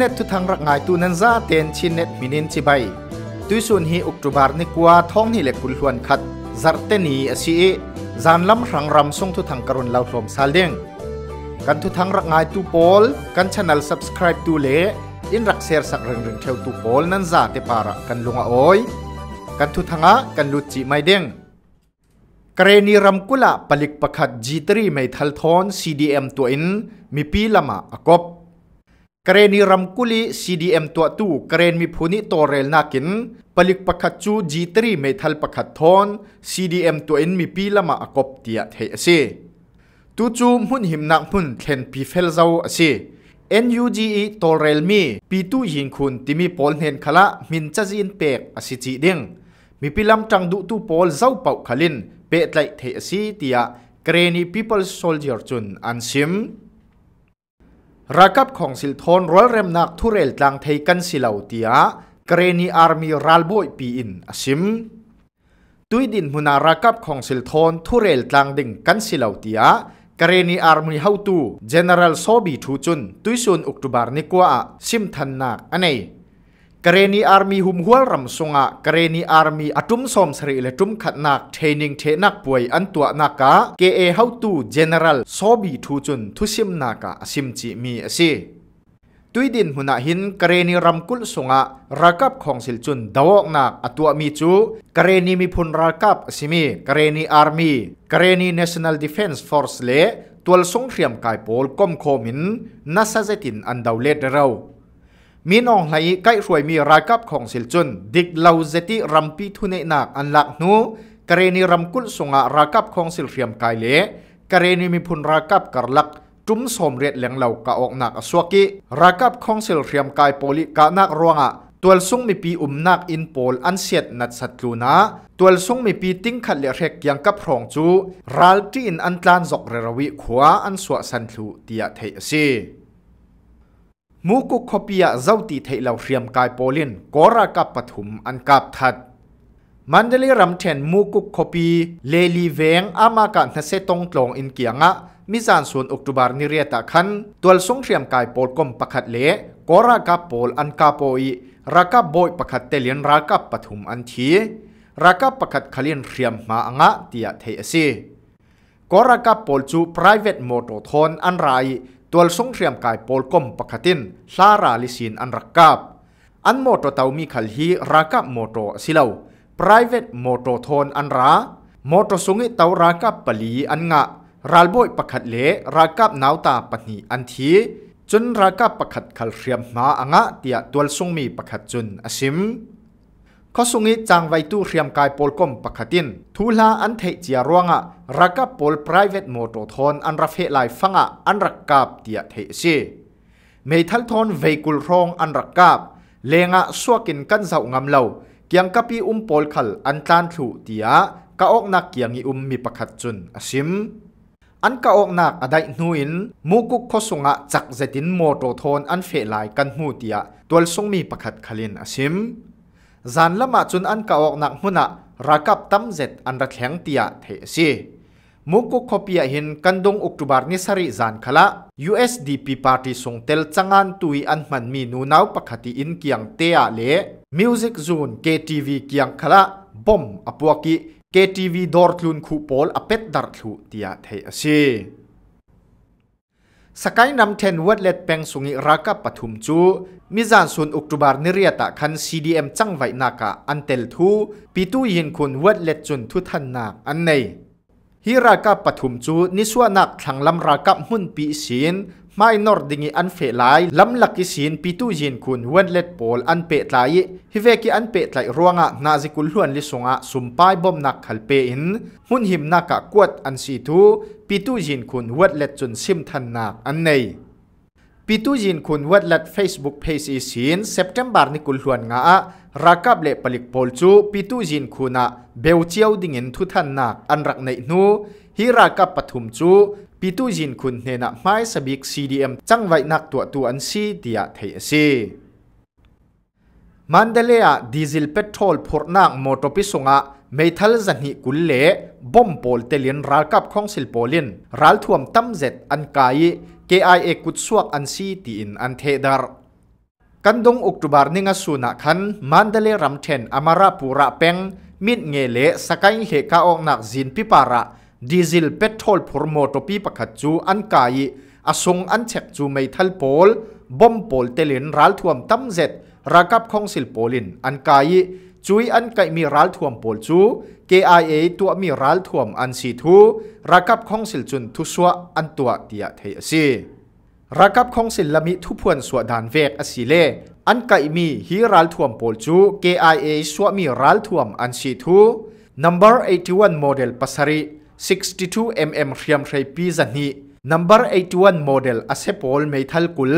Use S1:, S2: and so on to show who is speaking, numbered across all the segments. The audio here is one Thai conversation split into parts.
S1: เน็ตทุทางรักงายตูนันซาเตนชินเน็ตมินินชิใบตุยส่วนฮีอุกตุบาร์นิกัวท้องนี่เล็กกุลหวนขัดจัดเตนีอชีจานล้ำรังรำทรงทุทางกรุณเลาโสมซาเลงกันทุทางรักงายตูโพลกันช anel subscribe ตูเลอินรักเสียสักเริงเริงเทวตูโพลนันซาเตปาระกันลงอ้อยกันทุทางะกันลุจิไม่เด้งกรณีรำกุละปลิกประคัดจีตรีไม่ทัลทอน CDM ตัวอินมีปีละมาอกบ Keren ni ramkuli CDM tua tu, keren mi puni torel nakin, palik pakatu G3 metal pakaton, CDM tu in mi pila akop tiat hei ase. Tuju mun him nak mun ten pi fel zau ase. NUGE torel mi, pitu yin kun timi pol hen kala min cazin pek ase ci ding. Mi pilam trang du tu pol zau pau kalin, pek lai te ase tiak, Kereni People Soldier Jun Ansim. รักับของสิลทอนร้อยเรมนักทุเรลตังไทกันสิลาวเตียเกรนีอาร์มีรัลบอยปีอินอสิมตุยดินมุนารักับของสิลทอนทุเรลตังดึงกันสิลาวเตียเกรนีอาร์มีเฮาตูเจเนอเรลโซบีทูจุนตุยซุนอุกตุบาร์นิกว่าซิมทันนักอันเน Kareni army hum hual ram sunga Kareni army atum som sri le tum khat nak training the nak puai an tua naka KA how to general sobi thu chun thusim naka asim chi mi ase tuidin huna hin kareni ramkul sunga rakap khongsil chun dawok nak atua mi chu kareni mi phun rakap simi kareni army kareni national defense force le tual song thriam kai pol kom khomin nasa zetin an dawlet rao มีน้องไหลใกล้รวยมีรายกับของสิลจุนดิกเลาเจติรัมปีทุเนนักอันหลักนูกรณีรัมกุลสงะรายกับของสิลเรียมกายเละกรณีมีพุนรายกับกัลลักจุ้มสมเรียดแหลงเหล่ากะออกหนักสวกิรายกับของสิลเรียมกายโปลิกะนักรวงะตัวสลงมีปีอุมนักอินโปลอันเสียดนัดสัตว์ลูนะตัวสลงมีปีติ้งขัดเลเรกยังกับรองจูรัลจีนอันตรานจอกเรรวิขวาอันสวสันลุเตียเทอซีมูกุคปียะเจ้าตีเทลาเรียมกายโปลินกอรากับปฐุมอันกับทัด มันเดลิรัมเทนมูกุคปีเลลีเวงอามากันเสตงตรงอินเกียงะมิจานส่วนอุกตุบาร์นิเรตะคันตัวสงเรียมกายโปลกมปะขัดเละกอรากับโปลอันกาโปอีรากับบอยปะขัดเตลินรากับปฐุมอันทีรากับปะขัดขลินเรียมมาอ่ะเตียเทอซีกอรากับโปลจู private motor ทนอันไรตัวสงเทียมกายโปลกมปกตินลาราลิสินอันรักกับอันโมโตเตามีขัลฮีรักับโมโตสิเลา private moto thon an ra moto sungi tau ra ka pali an nga ralboi pakhat le ra ka nauta pani an thi chun ra ka pakhat khal hriam ma anga tia tual sungmi pakhat chun asim ข้อสุงิจังไวตู้เรียมกายปอลกมปะกตินทูลาอันเทจียรวงะรักกับปอล private มอตทอนอันรักเฮลายฟังะอันรักกับเตียเทซีเมทัลทอนเวกุลรองอันรักกับเลงะสวกินกันเสางามเหลาเกียงกับปีอุ้มปอลขลอันจานถูเตียกะออกนักเกียงอีอุ้มมีปักจุนอซิมอันกะออกนักอดายนูอินมูกุกข้อสุงะจักเจตินมอตทอนอันเฟลายกันหูเตียตัวสงมีปักขลินอซิมจานละมาจุนอันกาออกนักมุนะรักับตั้มเจ็ดอันรักแข็งเตียเทสีมุกุขบียหินกันดงอุกตุบาร์นิสริจานขละ USDP Party ส่งเตลจังอันตุยอันมันมีนูนาวปกติอินกียงเตียเล่ Music Zone KTV เกียงขละบอมอปวกิ KTV ดอร์ทลุนคูโอลอเป็ดดัร์ทุเตียเทสีสกายนำเทนวัดเล็ดเป็งสุงิรักปฐุมจูมิจานสุนอุกตุบาร์นิเรียตะคัน CDM จังไวนากะอันเตลทูปีตูยินคุณวัดเล็ดจนทุทันนาอันในฮีรากับปฐุมจูนิสวนักทางลำรากับหุ่นปีศีนไม่นอร์ดิงอันเฟลายลำลักกิศีนปีตู้ยินคุณเวนเลตโปลอันเปตไลฮิเวกิอันเปตไลรวงะนาจิกุลวนลิสงะสุมปายบอมนักขัลเปอินหุ่นหิมนักกะกวดอันสีทูปีตู้ยินคุณเวนเลตจนซิมทันนักอันในปีตุจินคุณวัดลัดเฟซบุ๊กเพจอีสินเซปเทมบารนน้คุณฮวนงาอราคาเล็่ผลิตผลจูปีตุจินคุณะเบลเจียวดิ่งเงินทุทันนัก อันรักในนู้ฮิราคาปฐุมจูปีตุจินคุณเนนัาไม้สบิกซีดีเอ็มจังไว้นักตัวตัวอันซีเดียเทียซีมันเดเลียดีเซลเปทโอลพูดนักมอเตอร์พิสุงะเมทัลจันหิกุลเล่บอมโปลเตลียนรักคาของสิลโปลินรัลทวมตั้มเจ็ดอันไก่ KIA กุดสวกอันซีตีอินอันเทดาร์กันดงอุกตุบาร์นิงสุนักขันมันเดเลรัมเทนอามาราปูระเปงมิดเงเลสกายเฮกาออกนักจินพิปาระ diesel petrol ลพ r m o t o ตปีปักจูอันกายอาสงอันเช็คจูไม่ทัล l พลบอมโพลเตลินรัลทวมตั้มเจ็ดรักับของสิลโพลินอันกายจุยอันไกมีรัลท่วมปอลจู KIA ตัวมีรัลท่วมอันสีทูระกับของสิลจุนทุสวะอันตัวเตียเทอสีระกับของสิลมิทุพวนสวดานเวกอสีเลอันไกมีฮีรัลท่วมปอลจู KIA สวมีรัลท่วมอันสีทู number 81 model ป a s a r 62 mm ร i ยมไรปี i ัน n ี number 81 model อเซปอลเมทัล a ุล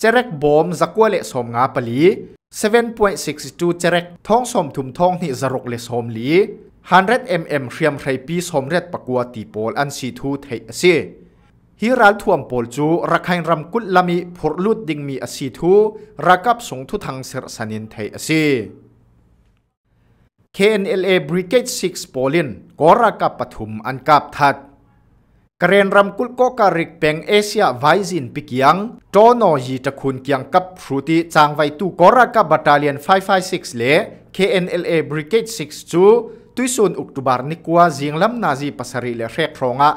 S1: เจเรกบอมจักวเลสมงาปลี7.62เจเรกท้องสมถุมท้องนี่จรกเลสมลี100 mm เรียมไรปีสมเร็ปะกัวตีโปลอันสีทูเทอซีฮิรัลท่วมโปลจูรักไฮรัมกุลลามิผลลุดดิงมีอสีทูรักับสงทุทังเสรสนินเทอซี KNLA Brigade 6 Polin กอรักับปฐุมอันกับทัดกเรนรำมกุลก็การิกเป็งเอเชียไวซินปิกยังโตโนยีตะคุณเกียงกับฟรุติจางไวตูกอรากับบัตาเลียน556เล่ KNLA Brigade 6 2ตุยซุนอุกตุบาร์นิกัวจิงลำนาจีปัสริเลเรกรองะ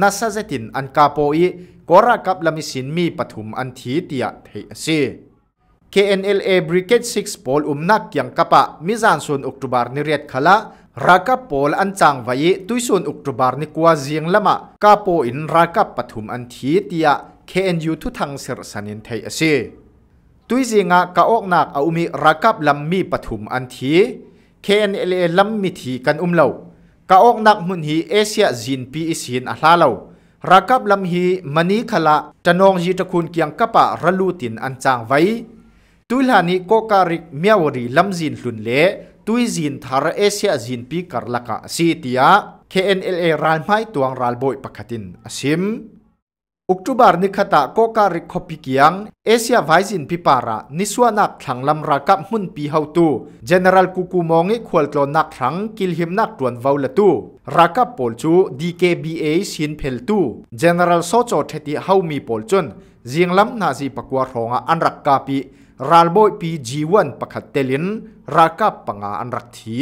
S1: นาซาเจตินอันกาโปอีกอรากับลามิสินมีปฐุมอันทีเตียเทอซี KNLA Brigade 6 Paul umnak yang kapa mizan sun Oktober ni riat khala rakap Pol anchang vai tuisun Oktober ni kwa jiang lama kapo in rakap pathum an thi tia KNU thu thang ser sanin thei ase tuizinga ka oknak a umi rakap lammi pathum an thi KNLA lammi thi kan umlo ka nak mun hi Asia Jin PEC in a hlalo rakap lam hi mani khala tanong ji takun kyang kapa ralutin anchang vai ตุยลานีโกการิกเมียวรีลำจินลุนเล่ตุยจินทาร์เอเชียจินปีกัลลักสีติยา KNLA รันไม่ตัวงรัลบอยปักตินอสิมอุกตุบาร์นิคตาโกการิกขบิกยังเอเชียไวจินปีปาระนิสวนักทังลำรักับมุนปีเฮาตู General กุกุมองิควอลตวนักทังกิลหิมนักตวนวาวลตูรักับปอลจู DKBA สินเพลตู General โซโจเทติเฮามีปอลจุนจิงลำนาซีปกวารองอันรักกาปีรัลบอยปีจีวันปะขัดเตลินรักกับปังอาอันรักที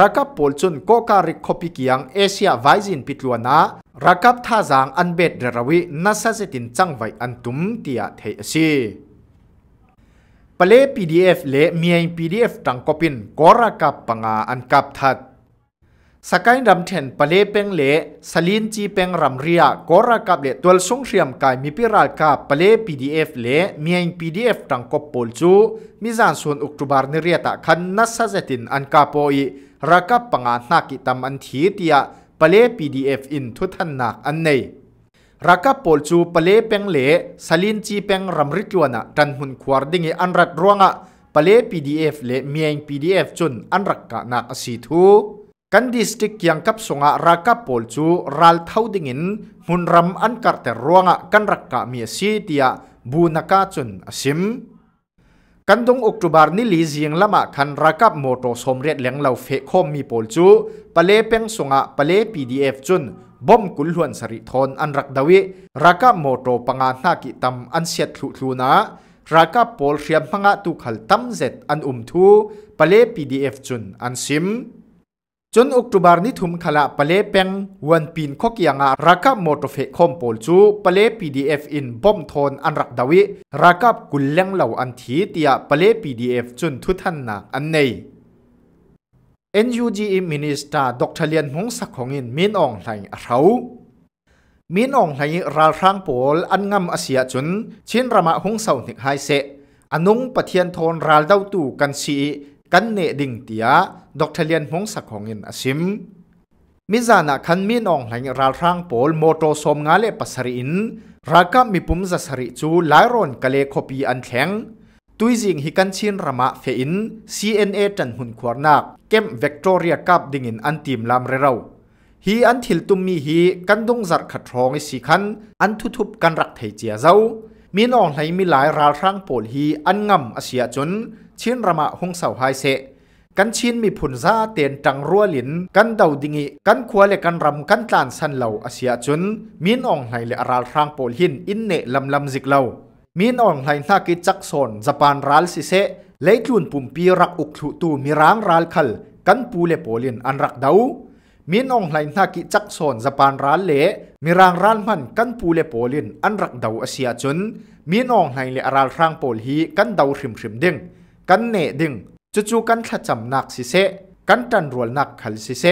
S1: รักกับปอลจุนโกการิคอปิกียงเอเชียไวซินปิดลวนารักกับท่าจางอันเบ็ดเดรวินัสเซตินจังไวอันตุมเตียเทียซีปเล PDF เลเมีย PDF ตังกบินกอรักกับปังอาอันกับทัดสกายรำเทนปเลเปงเลสลินจีเปงรำเรียกอรากับเลตัวสงเรียมกายมีพิรากับปเลพีดีเอฟเลเมียงพีดีเอฟตังกบปลจูมิจานส่วนอุกตุบาร์นเรียตะคันนัสเซตินอันกาโปอีรักับปังอานากิตามอันทีเตียปเลพีดีเอฟอินทุทันนักอันเนรักับปลจูปเลเปงเลสลินจีเปงรำริจวนะจันหุนควารดิงอันรัดรวงะปเลพีดีเอฟเลเมียงพีดีเอฟจุนอันรักกะนักสีทูกันดิสติกยังกับสงะรักปอลจูรัลทาวดิ่งินมุนรำอันกัดแต่ร่วงกันรักกามีสีเตียบูนักจุนสิมกันดงออกตุบาร์นิลีซียงละมาคันรักับมอโตสมเรยดเลี้ยงเราเฟคอมมีปอลจูปะเลเป็งสงะปะเลพีดีเอฟจุนบอมกุลหวนสริทอนอันรักดาวิรักับมอโตปังานนากิตำมอันเสียทลุทลูนารักับปอลเชียมพังะตุขัลตัมเซตอันอุมทูปะเลพีดีเอฟจุนอันซิมจนออกตุบาร์นิทุมขละปะเลเปงวันปีนขกียงอารักับมอตเฟคอมโปลจูปะเลพีดีเอฟอินบอมทอนอันรักดาวิรักับกุลเลงเหล่าอันทีเตียปะเลพีดีเอฟจนทุทันนักอันใน n u g ินิสตาดอกดรเลียนหงสักของอินมินอองไหลเขามินอองไหลรารางโปลอันงำอาเซียจนเชินรามาหงเสาหนิงไฮเซอนุงปะเทียนทอนราลดาวตูกันสีกันเนดิ่งเตียดอกเทเลียนหงสักของเงินอาิม มิจานะคันมีนองหลังรารทางโปลโมโตโซมงาเลปัสรินรากับมีปุ่มจะสริจูหลายรอนกะเลคบีอันแข็งตุยจิงฮิกันชินรามะเฟอิน CNA จันหุ่นขวานักเกมเวกตอเรียกับดิ่งอินอันทีมลามเรเราฮีอันทิลตุมมีฮีกันดงจัดขัดรองสิคันอันทุทุบกันรักไทยเจียเจ้า มีนองไหลมีหลายรารทางโปลฮีอันงำอาเสียจนชินรามะหงเสาไฮเซกันชินมีผุนซาเตียนจังรัวลินกันเดาดิงิกันขวาเลกันรำกันตานสันเหล่าอาเซียจุนมีนองไหลเลอาราลทางโปลหินอินเนลำลำจิกเหล่ามีนองไหลนากิจักโซนญี่ปุ่นรัลซิเซเลยทุนปุ่มปีรักอุกถุตูมีร้างรัลคัลกันปูเลโปลินอันรักเดามีนองไหลนากิจักโซนญี่ปุ่นรัลเลมีร้างรัลมันกันปูเลโปลินอันรักเดาอาเซียจุนมีนองไหลเลอาราลทางโปลฮีกันเดาริมริมดิ่งกันเนดิ่งจู่ๆกันขัดจำนักสิเสกันตันรวลนักขลสิเส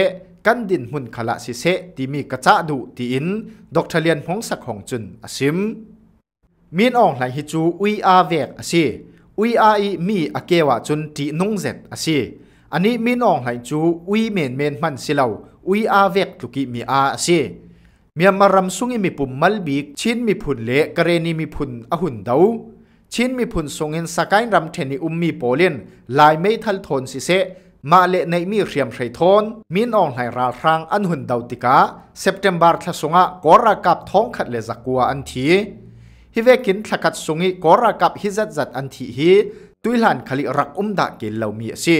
S1: กันดินหุ่นขละสิเสที่มีกระจาดุที่อินดอกทะเลียนหงสักของจุนอสิมมีนออกไหลฮิจูอุยอาเวกอสิอุยอาอีมีอาเกวะจุนตีนงเซ็ดอซีอันนี้มีนออกไหลจูอุยเมนเมนมันสิเลาอุยอาเวกทุกิมีอาอซีเมียมารำสุงมีปุ่มมัลบีกชินมีผุนเละกระเรนีมีผุนอหุ่นเดาชินมีผุนสงเห็นสกายรำเทนิอุมมีโปเลนลายไม่ทัลทนสิเซมาเลในมีเรียมไทรทนมินองไหราครางอันหุนดาวติกาเซปเทมบาร์ทสงะกอรากับท้องขัดเลจักัวอันทีฮิเวกินทักัดสงิกอรากับฮิจัดจัดอันทีฮีตุยลันคลิรักอุมดาเกลเลามีสิ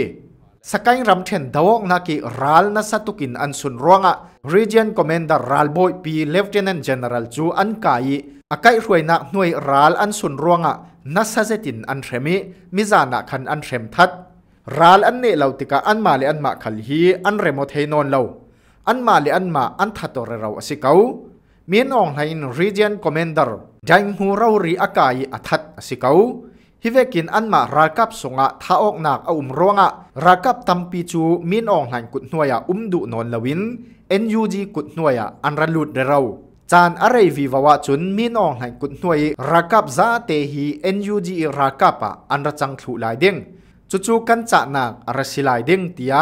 S1: สกายรำเทนดาวงนักิรัลนัสตุกินอันสุนรวงะ r เจนคอมเมนเดอร์รัลบอยปีเลฟเทน n น n t เ e n e r a ลจูอันกายอากาศรวยนักหน่วยรัลอันสุนรวงะนัสเซตินอันเทรมิมิจานะคันอันเทรมทัดรัลอันเนเลาติกาอันมาเลอันมาคัลฮีอันเรโมเทนอนเลาอันมาเลอันมาอันทัดตัวเราสิเขามีนองไลน์รีเจนคอมเมนเดอร์จังหูเรารีอากายอัทัดสิเขาฮิเวกินอันมารากับสงะท้าออกหนักเอาอุ้มร้องะรากับตัมปีจูมีนองไลน์กุดหน่วยอุ้มดุนนลวินเอ็นยูจีกุดหน่วยอันระลุดเราจานอะไรวีวาวาจุนมีนองไหนกุดหน่วยรากับาเต NUG รากับอ่ะอันระจังถูลายดิงจุจูกันจานากอรสิลายดิ่ี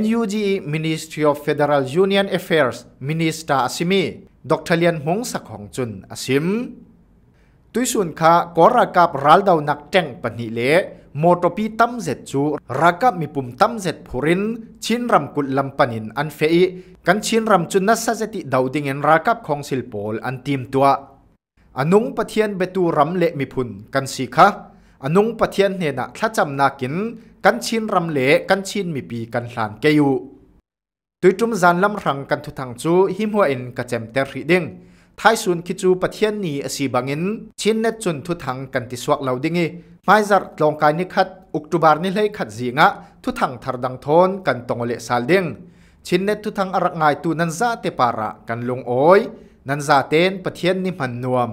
S1: NUG Ministry of Federal Union Affairs Minister Asimi ดอกทะเลียนหงสักของจุน Asim ตุยสุนคะกอรากับรัลดาวนักแจ้งปนโมโตปีตั้มเจ็จจูรักกมีปุ่มตั้มเจ็ดผูรินชินรำกุดลำปนินอันเฟยกันชินรำจุนนัสเซติดาวดิเงินรักของสิลปอลอันทีมตัวอนุงปะเทียนเบตูรำเละมีพุนกันสีคะอนุงปะเทียนเนนะถ้าจำนากินกันชินรำเละกันชินมีปีกันหลานเกยูตุยจุมจานลำรังกันทุทังจูหิมหัวเอ็นกระเจมเตอร์ริดิงท้ายส่วนคิจูปะเทียนนี้สีบังอิน ชินเนจุนทุทังกันติสวักเหลาดิ้งไม่จัดลองการนิคัดอุกตุบาร์นิเลยขัดจีงะทุทังทารดังทนกันตงเลสาลเด้งชินเนทุทังอรักไงตูนันซาเตปาระกันลงโอยนันซาเตนปะเทียนนิมันนวม